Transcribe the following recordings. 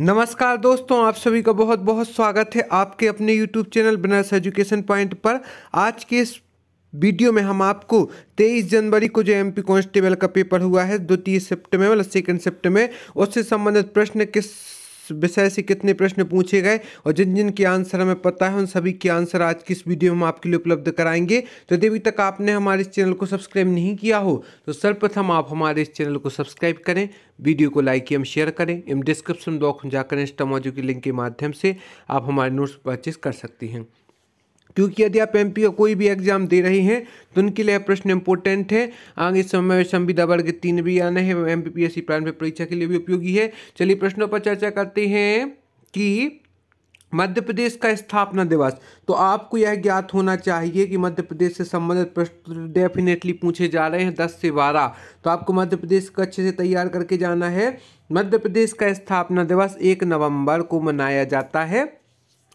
नमस्कार दोस्तों आप सभी का बहुत बहुत स्वागत है आपके अपने YouTube channel Banaras education point पर आज के इस वीडियो में हम आपको 23 जनवरी को जो एम पी कांस्टेबल का पेपर हुआ है द्वितीय सेप्ट में मतलब सेकेंड सेप्ट में उससे संबंधित प्रश्न किस विषय से कितने प्रश्न पूछे गए और जिन जिन के आंसर हमें पता है उन सभी के आंसर आज की इस वीडियो में हम आपके लिए उपलब्ध कराएंगे तो यदि अभी तक आपने हमारे इस चैनल को सब्सक्राइब नहीं किया हो तो सर्वप्रथम आप हमारे इस चैनल को सब्सक्राइब करें वीडियो को लाइक एवं शेयर करें एवं डिस्क्रिप्शन बॉक्स में जाकर इंस्टा के लिंक के माध्यम से आप हमारे नोट्स परचेज कर सकती हैं क्योंकि यदि आप एम का कोई भी एग्जाम दे रहे हैं तो उनके लिए प्रश्न इंपॉर्टेंट है आगे समय में संविदा वर्ग तीन भी आने हैं एम पी प्रारंभिक परीक्षा के लिए भी उपयोगी है चलिए प्रश्नों पर चर्चा करते हैं कि मध्य प्रदेश का स्थापना दिवस तो आपको यह ज्ञात होना चाहिए कि मध्य प्रदेश से संबंधित प्रश्न डेफिनेटली पूछे जा रहे हैं दस से बारह तो आपको मध्य प्रदेश को अच्छे से तैयार करके जाना है मध्य प्रदेश का स्थापना दिवस एक नवंबर को मनाया जाता है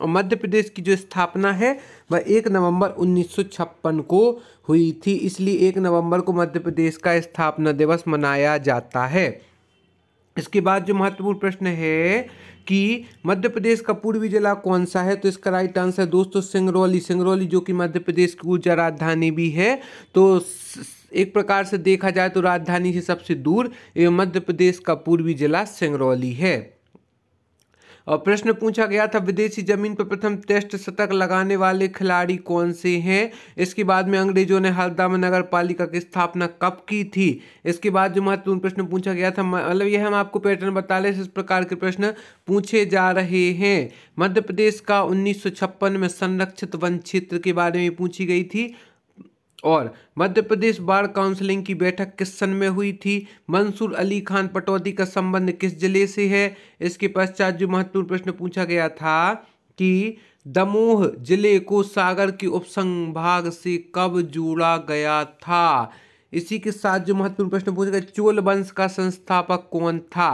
और मध्य प्रदेश की जो स्थापना है वह एक नवंबर 1956 को हुई थी इसलिए एक नवंबर को मध्य प्रदेश का स्थापना दिवस मनाया जाता है इसके बाद जो महत्वपूर्ण प्रश्न है कि मध्य प्रदेश का पूर्वी जिला कौन सा है तो इसका राइट आंसर दोस्तों सिंगरौली सिंगरौली जो कि मध्य प्रदेश की ऊर्जा राजधानी भी है तो एक प्रकार से देखा जाए तो राजधानी से सबसे दूर एवं मध्य प्रदेश का पूर्वी जिला सिंगरौली है और प्रश्न पूछा गया था विदेशी जमीन पर प्रथम टेस्ट शतक लगाने वाले खिलाड़ी कौन से हैं इसके बाद में अंग्रेजों ने हल्दा में नगर पालिका की स्थापना कब की थी इसके बाद जो महत्वपूर्ण प्रश्न पूछा गया था मतलब यह हम आपको पैटर्न बता रहे इस प्रकार के प्रश्न पूछे जा रहे हैं मध्य प्रदेश का उन्नीस में संरक्षित वन क्षेत्र के बारे में पूछी गई थी और मध्य प्रदेश बार काउंसिलिंग की बैठक किस सन में हुई थी मंसूर अली खान पटौदी का संबंध किस जिले से है इसके पश्चात जो महत्वपूर्ण प्रश्न पूछा गया था कि दमोह जिले को सागर के उपसंभाग से कब जोड़ा गया था इसी के साथ जो महत्वपूर्ण प्रश्न पूछा गया चोल वंश का संस्थापक कौन था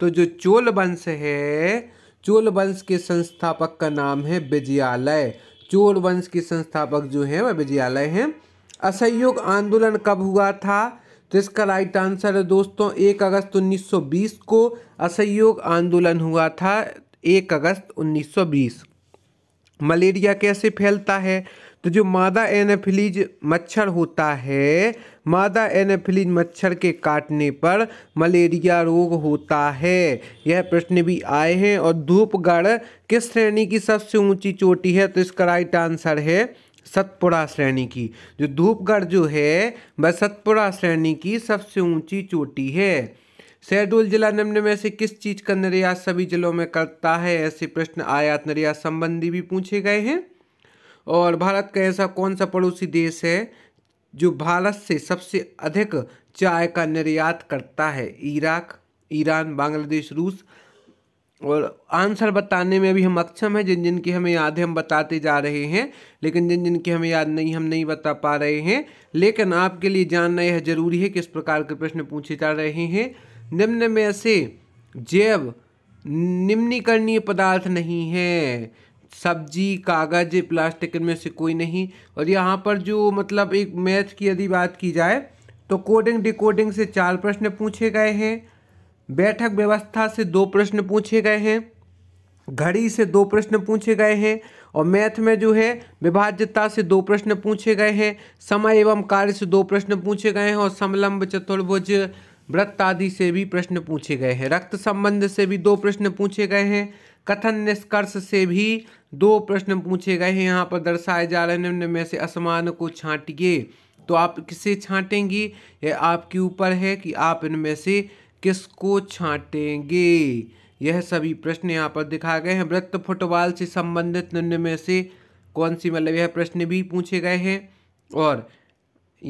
तो जो चोल वंश है चोल वंश के संस्थापक का नाम है विजयालय चोल वंश के संस्थापक जो है वह विजयालय हैं असहयोग आंदोलन कब हुआ था तो इसका राइट आंसर है दोस्तों एक अगस्त 1920 को असहयोग आंदोलन हुआ था एक अगस्त 1920 मलेरिया कैसे फैलता है तो जो मादा एनेफिलीज मच्छर होता है मादा एनेफिलीज मच्छर के काटने पर मलेरिया रोग होता है यह प्रश्न भी आए हैं और धूपगढ़ किस श्रेणी की सबसे ऊंची चोटी है तो इसका राइट आंसर है सतपुड़ा श्रेणी की जो धूपगढ़ जो है वह सतपुड़ा श्रेणी की सबसे ऊंची चोटी है शहडोल जिला निम्न में से किस चीज का निर्यात सभी जिलों में करता है ऐसे प्रश्न आयात निर्यात संबंधी भी पूछे गए हैं और भारत का ऐसा कौन सा पड़ोसी देश है जो भारत से सबसे अधिक चाय का निर्यात करता है इराक ईरान बांग्लादेश रूस और आंसर बताने में भी हम अक्षम हैं जिन जिनकी हमें याद है हम बताते जा रहे हैं लेकिन जिन जिनकी हमें याद नहीं हम नहीं बता पा रहे हैं लेकिन आपके लिए जानना यह जरूरी है किस प्रकार के प्रश्न पूछे जा रहे हैं निम्न में से जैव निम्नीकरणीय पदार्थ नहीं है सब्जी कागज प्लास्टिक में से कोई नहीं और यहाँ पर जो मतलब एक मैथ की यदि बात की जाए तो कोडिंग डिकोडिंग से चार प्रश्न पूछे गए हैं बैठक व्यवस्था से दो प्रश्न पूछे गए हैं घड़ी से दो प्रश्न पूछे गए हैं और मैथ में जो है विभाज्यता से दो प्रश्न पूछे गए हैं समय एवं कार्य से दो प्रश्न पूछे गए हैं और समलंब चतुर्भुज व्रत आदि से भी प्रश्न पूछे गए हैं रक्त संबंध से भी दो प्रश्न पूछे गए हैं कथन निष्कर्ष से भी दो प्रश्न पूछे गए हैं यहाँ पर दर्शाए जा रहे निम्न में से असमान को छांटिए तो आप किसे छांटेंगी ये आपके ऊपर है कि आप इनमें से किसको छांटेंगे यह सभी प्रश्न यहाँ पर दिखाए गए हैं वृत्त फुटबॉल से संबंधित निर्णय में से कौन सी मतलब यह प्रश्न भी पूछे गए हैं और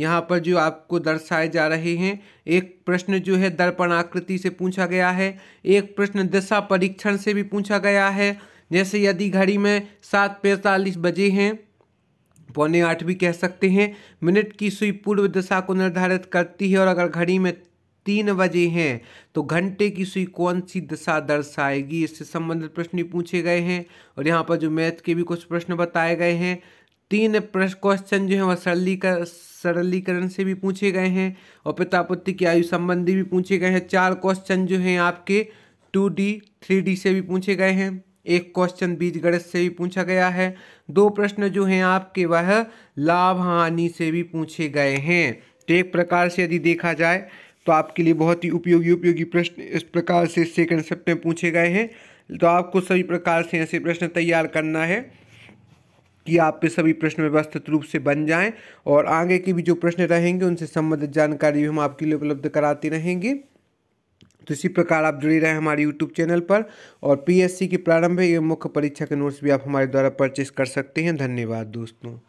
यहाँ पर जो आपको दर्शाए जा रहे हैं एक प्रश्न जो है दर्पण आकृति से पूछा गया है एक प्रश्न दिशा परीक्षण से भी पूछा गया है जैसे यदि घड़ी में सात पैंतालीस बजे हैं पौने आठ भी कह सकते हैं मिनट की सुई पूर्व दिशा को निर्धारित करती है और अगर घड़ी में तीन बजे हैं तो घंटे की सुई कौन सी दशा दर्शाएगी इससे संबंधित प्रश्न पूछे गए हैं और यहाँ पर जो मैथ के भी कुछ प्रश्न बताए गए हैं तीन प्रश्न क्वेश्चन जो है वह सरलीकर सरलीकरण से भी पूछे गए हैं और पिता पुत्र की आयु संबंधी भी पूछे गए हैं चार क्वेश्चन जो हैं आपके टू डी थ्री डी से भी पूछे गए हैं एक क्वेश्चन बीज गणित से भी पूछा गया है दो प्रश्न जो हैं आपके वह लाभ हानि से भी पूछे गए हैं तो एक प्रकार से यदि देखा जाए तो आपके लिए बहुत ही उपयोगी उपयोगी प्रश्न इस प्रकार से इससे कंसेप्ट में पूछे गए हैं तो आपको सभी प्रकार से ऐसे प्रश्न तैयार करना है कि आप पे सभी प्रश्न व्यवस्थित रूप से बन जाएं और आगे के भी जो प्रश्न रहेंगे उनसे संबंधित जानकारी भी हम आपके लिए उपलब्ध कराते रहेंगे तो इसी प्रकार आप जुड़े रहें हमारे YouTube चैनल पर और पी एस सी की प्रारंभिक एवं मुख्य परीक्षा के नोट्स भी आप हमारे द्वारा परचेस कर सकते हैं धन्यवाद दोस्तों